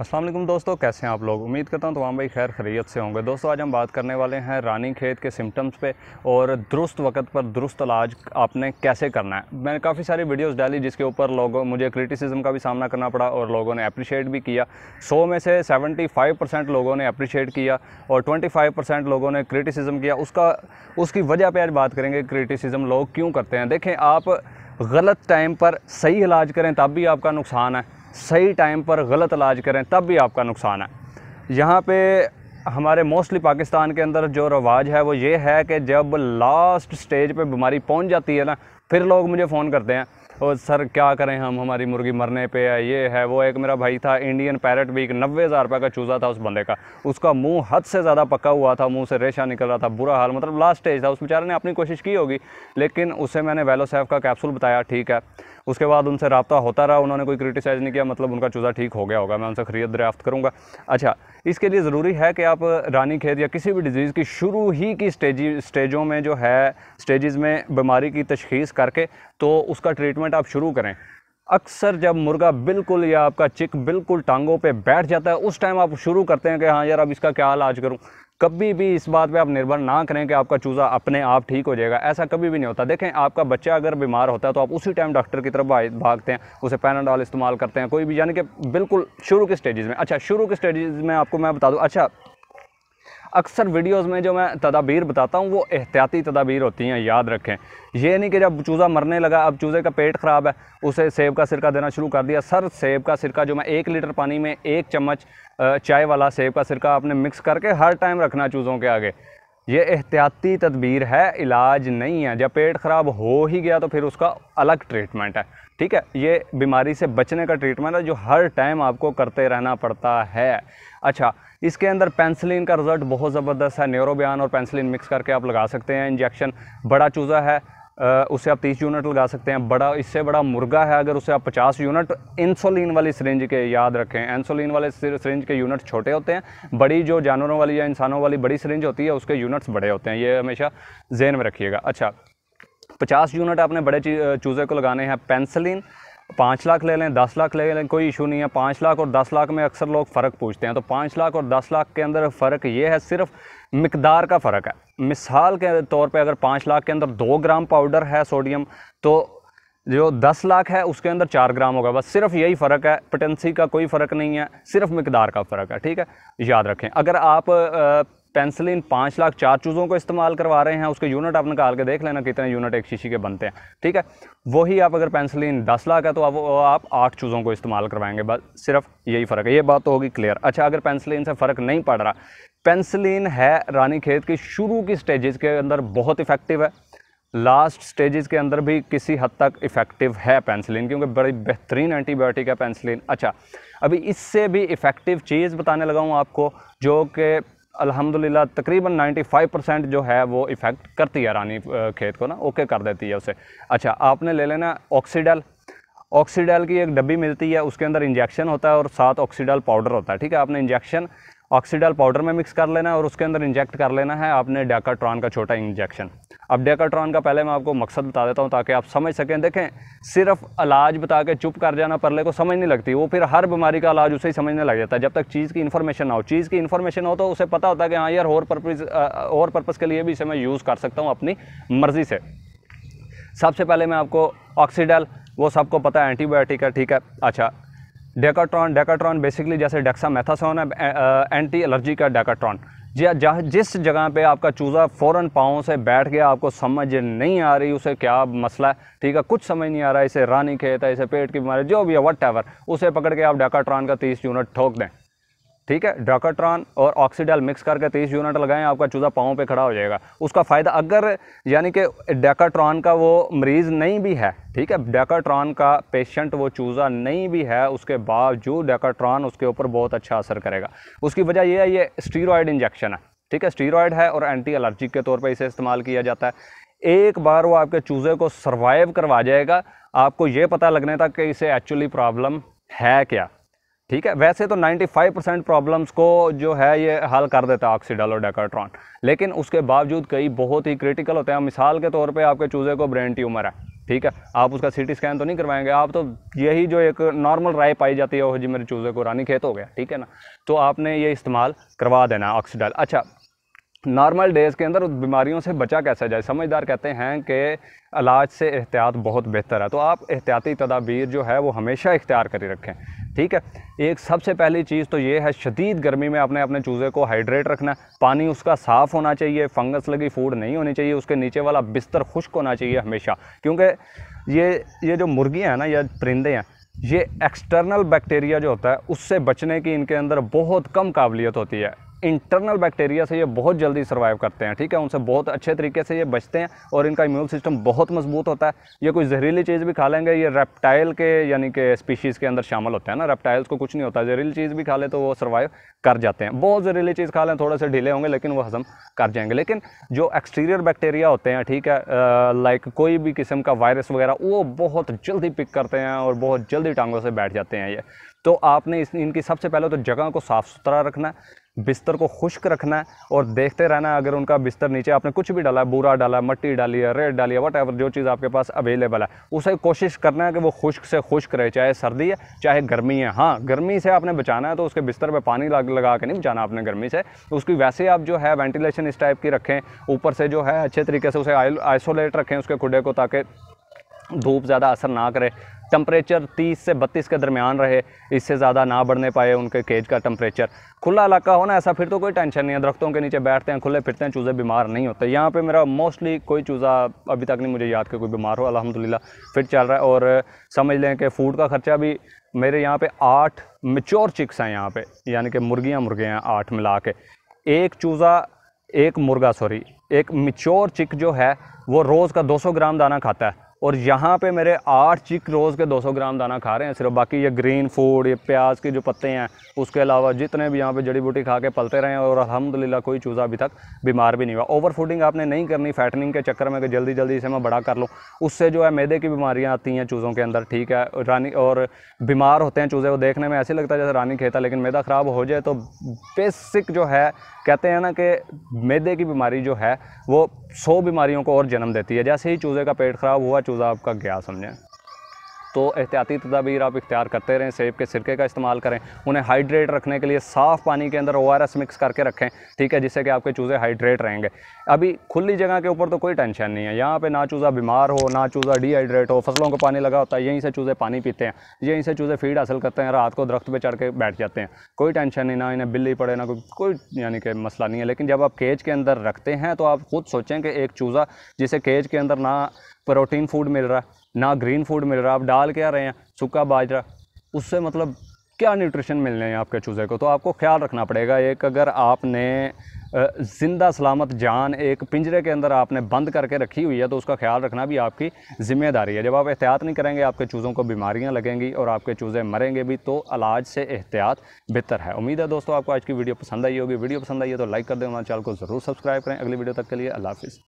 असलम दोस्तों कैसे हैं आप लोग उम्मीद करता हूं तमाम भाई खैर खरीत से होंगे दोस्तों आज हम बात करने वाले हैं रानी खेत के सिम्टम्स पे और दुरुस्त वक्त पर दुरुस्त इलाज आपने कैसे करना है मैंने काफ़ी सारी वीडियोस डाली जिसके ऊपर लोगों मुझे क्रिटिसिज्म का भी सामना करना पड़ा और लोगों ने अप्रिशिएट भी किया सौ में से सेवेंटी लोगों ने अप्रिशिएट किया और ट्वेंटी लोगों ने क्रिटिसिज्म किया उसका उसकी वजह पर आज बात करेंगे क्रिटिसिज्म लोग क्यों करते हैं देखें आप गलत टाइम पर सही इलाज करें तब भी आपका नुकसान है सही टाइम पर गलत इलाज करें तब भी आपका नुकसान है यहाँ पे हमारे मोस्टली पाकिस्तान के अंदर जो रवाज है वो ये है कि जब लास्ट स्टेज पे बीमारी पहुँच जाती है ना फिर लोग मुझे फ़ोन करते हैं और सर क्या करें हम हमारी मुर्गी मरने पे है ये है वो एक मेरा भाई था इंडियन पैरट भी एक नब्बे हज़ार रुपये का चूज़ा था उस बंदे का उसका मुंह हद से ज़्यादा पका हुआ था मुंह से रेशा निकल रहा था बुरा हाल मतलब लास्ट स्टेज था उस बेचारे ने अपनी कोशिश की होगी लेकिन उसे मैंने वेलोसैफ का कैप्सूल बताया ठीक है उसके बाद उनसे रबता होता रहा उन्होंने कोई क्रिटिसाइज़ नहीं किया मतलब उनका चूज़ा ठीक हो गया होगा मैं उनसे खरीद दरियाफ्त करूँगा अच्छा इसके लिए ज़रूरी है कि आप रानी खेत या किसी भी डिजीज़ की शुरू ही की स्टेजी स्टेजों में जो है स्टेजेस में बीमारी की तशखीस करके तो उसका ट्रीटमेंट आप शुरू करें अक्सर जब मुर्गा बिल्कुल या आपका चिक बिल्कुल टांगों पे बैठ जाता है उस टाइम आप शुरू करते हैं कि हाँ यार अब इसका क्या इलाज करूँ कभी भी इस बात पे आप निर्भर ना करें कि आपका चूज़ा अपने आप ठीक हो जाएगा ऐसा कभी भी नहीं होता देखें आपका बच्चा अगर बीमार होता है तो आप उसी टाइम डॉक्टर की तरफ भागते हैं उसे पैनाडॉल इस्तेमाल करते हैं कोई भी यानी कि बिल्कुल शुरू के स्टेजेस में अच्छा शुरू के स्टेजेस में आपको मैं बता दूँ अच्छा अक्सर वीडियोस में जो मैं तदाबीर बताता हूँ वो एहतियाती तदाबीर होती हैं याद रखें ये नहीं कि जब चूज़ा मरने लगा अब चूज़े का पेट ख़राब है उसे सेब का सिरका देना शुरू कर दिया सर सेब का सिरका जो मैं एक लीटर पानी में एक चम्मच चाय वाला सेब का सिरका आपने मिक्स करके हर टाइम रखना चूज़ों के आगे ये एहतियाती तदबीर है इलाज नहीं है जब पेट ख़राब हो ही गया तो फिर उसका अलग ट्रीटमेंट है ठीक है ये बीमारी से बचने का ट्रीटमेंट है जो हर टाइम आपको करते रहना पड़ता है अच्छा इसके अंदर पेंसिलिन का रिजल्ट बहुत ज़बरदस्त है न्यूरोबियान और पेंसिलिन मिक्स करके आप लगा सकते हैं इंजेक्शन बड़ा चूज़ा है उसे आप 30 यूनिट लगा सकते हैं बड़ा इससे बड़ा मुर्गा है अगर उसे आप 50 यूनिट इंसुलिन वाली सरेंज के याद रखें इंसुलिन वाले सरेंज के यूनिट छोटे होते हैं बड़ी जो जानवरों वाली या इंसानों वाली बड़ी सरेंज होती है उसके यूनिट्स बड़े होते हैं ये हमेशा जेहन में रखिएगा अच्छा पचास यूनिट आपने बड़े चूज़े को लगाने हैं पेंसिलिन पाँच लाख ले लें दस लाख ले लें कोई इशू नहीं है पाँच लाख और दस लाख में अक्सर लोग फ़र्क पूछते हैं तो पाँच लाख और दस लाख के अंदर फ़र्क ये है सिर्फ मकदार का फ़र्क है मिसाल के तौर पे अगर पाँच लाख के अंदर दो ग्राम पाउडर है सोडियम तो जो दस लाख है उसके अंदर चार ग्राम होगा बस सिर्फ यही फ़र्क है पटेंसी का कोई फ़र्क नहीं है सिर्फ मकदार का फ़र्क है ठीक है याद रखें अगर आप आ, पेंसिलिन पाँच लाख चार चूज़ों को इस्तेमाल करवा रहे हैं उसके यूनिट आप निकाल के देख लेना कितने यूनिट एक शीशी के बनते हैं ठीक है वही आप अगर पेंसिलिन दस लाख है तो आप आप आठ चूज़ों को इस्तेमाल करवाएंगे बस सिर्फ यही फ़र्क है ये बात तो होगी क्लियर अच्छा अगर पेंसिलिन से फ़र्क नहीं पड़ रहा पेंसिलिन है रानी खेत की शुरू की स्टेजेस के अंदर बहुत इफ़ेक्टिव है लास्ट स्टेजेस के अंदर भी किसी हद तक इफ़ेक्टिव है पेंसिलिन क्योंकि बड़ी बेहतरीन एंटीबायोटिक है पेंसिलिन अच्छा अभी इससे भी इफ़ेक्टिव चीज़ बताने लगा हूँ आपको जो कि अल्हम्दुलिल्लाह तकरीबन 95 परसेंट जो है वो इफ़ेक्ट करती है रानी खेत को ना ओके कर देती है उसे अच्छा आपने ले लेना ऑक्सीडल ऑक्सीडल की एक डब्बी मिलती है उसके अंदर इंजेक्शन होता है और साथ ऑक्सीडल पाउडर होता है ठीक है आपने इंजेक्शन ऑक्सीडल पाउडर में मिक्स कर लेना है और उसके अंदर इंजेक्ट कर लेना है आपने डेकाट्रॉन का छोटा इंजेक्शन अब डेकाट्रॉन का पहले मैं आपको मकसद बता देता हूँ ताकि आप समझ सकें देखें सिर्फ इलाज बता के चुप कर जाना परले को समझ नहीं लगती वो फिर हर बीमारी का इलाज उसे ही समझने लग जाता है जब तक चीज़ की इन्फॉर्मेशन ना हो चीज़ की इन्फॉर्मेशन हो तो उसे पता होता है कि हाँ यार और पर्पज़ और पर्पज़ के लिए भी इसे मैं यूज़ कर सकता हूँ अपनी मर्ज़ी से सबसे पहले मैं आपको ऑक्सीडल वो सबको पता है एंटीबायोटिक है ठीक है अच्छा डेकाट्रॉन डेकाट्रॉन बेसिकली जैसे डेक्सा मैथासोन है एंटी एलर्जी का डेकाट्रॉन हाँ, जिस जगह पे आपका चूज़ा फ़ौरन पाँव से बैठ गया आपको समझ नहीं आ रही उसे क्या मसला है ठीक है कुछ समझ नहीं आ रहा है इसे रानी खेत है इसे पेट की बीमारी जो भी है वट एवर उसे पकड़ के आप डेकाट्रॉन का तीस यूनिट ठोक दें ठीक है ड्राकाट्रॉन और ऑक्सीडल मिक्स करके तीस यूनिट लगाएं आपका चूज़ा पाँव पे खड़ा हो जाएगा उसका फ़ायदा अगर यानी कि डेकाट्रॉन का वो मरीज़ नहीं भी है ठीक है डेकाट्रॉन का पेशेंट वो चूज़ा नहीं भी है उसके बावजूद डेकाट्रॉन उसके ऊपर बहुत अच्छा असर करेगा उसकी वजह यह है ये स्टीरॉयड इंजेक्शन है ठीक है स्टीरॉयड है और एंटी एलर्जिक के तौर पर इसे इस्तेमाल किया जाता है एक बार वो आपके चूज़े को सर्वाइव करवा जाएगा आपको ये पता लगने तक कि इसे एक्चुअली प्रॉब्लम है क्या ठीक है वैसे तो 95 परसेंट प्रॉब्लम्स को जो है ये हल कर देता है ऑक्सीडल और डेकाट्रॉन लेकिन उसके बावजूद कई बहुत ही क्रिटिकल होते हैं मिसाल के तौर पे आपके चूज़े को ब्रेन ट्यूमर है ठीक है आप उसका सीटी स्कैन तो नहीं करवाएंगे आप तो यही जो एक नॉर्मल राय पाई जाती है वो जी मेरे चूज़े को रानी खेत हो गया ठीक है ना तो आपने ये इस्तेमाल करवा देना ऑक्सीडल अच्छा नॉर्मल डेज़ के अंदर बीमारियों से बचा कैसा जाए समझदार कहते हैं कि इलाज से एहतियात बहुत बेहतर है तो आप एहतियाती तदाबीर जो है वो हमेशा इख्तियार कर रखें ठीक है एक सबसे पहली चीज़ तो ये है शदीद गर्मी में आपने अपने चूज़े को हाइड्रेट रखना पानी उसका साफ़ होना चाहिए फंगस लगी फूड नहीं होनी चाहिए उसके नीचे वाला बिस्तर खुश्क होना चाहिए हमेशा क्योंकि ये ये जो मुर्गियाँ हैं ना या परिंदे हैं ये एक्सटर्नल बैक्टीरिया जो होता है उससे बचने की इनके अंदर बहुत कम काबिलियत होती है इंटरनल बैक्टीरिया से ये बहुत जल्दी सर्वाइव करते हैं ठीक है उनसे बहुत अच्छे तरीके से ये बचते हैं और इनका इम्यून सिस्टम बहुत मजबूत होता है ये कोई जहरीली चीज़ भी खा लेंगे ये रेप्टाइल के यानी कि स्पीशीज़ के अंदर शामिल होते हैं ना रेप्टाइल्स को कुछ नहीं होता जहरीली चीज़ भी खा लें तो वो सर्वाइव कर जाते हैं बहुत जहरीली चीज़ खा लें थोड़े से ढीले होंगे लेकिन वो हजम कर जाएंगे लेकिन जो एक्सटीरियर बैक्टीरिया होते हैं ठीक है लाइक कोई भी किस्म का वायरस वगैरह वो बहुत जल्दी पिक करते हैं और बहुत जल्दी टांगों से बैठ जाते हैं ये तो आपने इस इनकी सबसे पहले तो जगह को साफ़ सुथरा रखना बिस्तर को खुश्क रखना है और देखते रहना अगर उनका बिस्तर नीचे आपने कुछ भी डाला बूरा डाला मट्टी डाली है रेड डाली है वट जो चीज़ आपके पास अवेलेबल है उसे कोशिश करना है कि वो खुश्क से खुश्क रहे चाहे सर्दी है चाहे गर्मी है हाँ गर्मी से आपने बचाना है तो उसके बिस्तर पर पानी लगा के नहीं बचाना आपने गर्मी से उसकी वैसे आप जो है वेंटिलेशन इस टाइप की रखें ऊपर से जो है अच्छे तरीके से उसे आइसोलेट रखें उसके खुडे को ताकि धूप ज़्यादा असर ना करे टम्परेचर 30 से 32 के दरमियान रहे इससे ज़्यादा ना बढ़ने पाए उनके केज का टम्परेचर खुला इलाका होना ऐसा फिर तो कोई टेंशन नहीं है दरख्तों के नीचे बैठते हैं खुले फिरते हैं चूज़े बीमार नहीं होते यहाँ पर मेरा मोस्टली कोई चूज़ा अभी तक नहीं मुझे याद कि कोई बीमार हो अलहमदिल्ला फिर चल रहा है और समझ लें कि फूड का ख़र्चा भी मेरे यहाँ पर आठ मेच्योर चिक्स हैं यहाँ पर यानी कि मुर्गियाँ मुर्गियाँ हैं आठ मिला के एक चूज़ा एक मुर्गा सॉरी एक मिच्योर चिक जो है वो रोज़ का 200 ग्राम दाना खाता है और यहाँ पे मेरे आठ चिक रोज़ के 200 ग्राम दाना खा रहे हैं सिर्फ बाकी ये ग्रीन फूड ये प्याज के जो पत्ते हैं उसके अलावा जितने भी यहाँ पे जड़ी बूटी खा के पलते रहे हैं और अलहमदिल्ला कोई चूज़ा अभी तक बीमार भी नहीं हुआ ओवर फूडिंग आपने नहीं करनी फैटनिंग के चक्कर में कि जल्दी जल्दी इसे मैं बड़ा कर लूँ उससे जो है मैदे की बीमारियाँ आती हैं चूज़ों के अंदर ठीक है रानी और बीमार होते हैं चूज़े वो देखने में ऐसे लगता है जैसे रानी खेता लेकिन मैदा ख़राब हो जाए तो बेसिक जो है कहते हैं ना कि मैदे की बीमारी जो है वो सौ बीमारियों को और जन्म देती है जैसे ही चूज़े का पेट ख़राब हुआ चूज़ा आपका गया समझें तो एहतियाती तदाबीर आप इख्तियार करते रहें सेब के सिरके का इस्तेमाल करें उन्हें हाइड्रेट रखने के लिए साफ़ पानी के अंदर ओ मिक्स करके रखें ठीक है जिससे कि आपके चूज़े हाइड्रेट रहेंगे अभी खुली जगह के ऊपर तो कोई टेंशन नहीं है यहाँ पर ना चूज़ा बीमार हो ना चूज़ा डिहाइड्रेट हो फसलों को पानी लगा होता है यहीं से चूज़े पानी पीते हैं यहीं से चूज़े फीड हासिल करते हैं रात को दरख्त पर चढ़ के बैठ जाते हैं कोई टेंशन नहीं ना इन्हें बिल्ली पड़े ना कोई कोई यानी कि मसला नहीं है लेकिन जब आप केज के अंदर रखते हैं तो आप खुद सोचें कि एक चूज़ा जिसे केज के अंदर ना प्रोटीन फूड मिल रहा है ना ग्रीन फूड मिल रहा आप डाल क्या रहे हैं सूखा बाजरा उससे मतलब क्या न्यूट्रिशन मिलने हैं आपके चूज़े को तो आपको ख्याल रखना पड़ेगा एक अगर आपने ज़िंदा सलामत जान एक पिंजरे के अंदर आपने बंद करके रखी हुई है तो उसका ख्याल रखना भी आपकी ज़िम्मेदारी है जब आप एहतियात नहीं करेंगे आपके चूज़ों को बीमारियां लगेंगी और आपके चूज़े मरेंगे भी तो इलाज से एहतियात बेहतर है उम्मीद है दोस्तों आपको आज की वीडियो पसंद आई होगी वीडियो पसंद आई है तो लाइक कर दें हमारे चैनल को ज़रूर सब्सक्राइब करें अगली वीडियो तक के लिए अल्लाह हाफिज़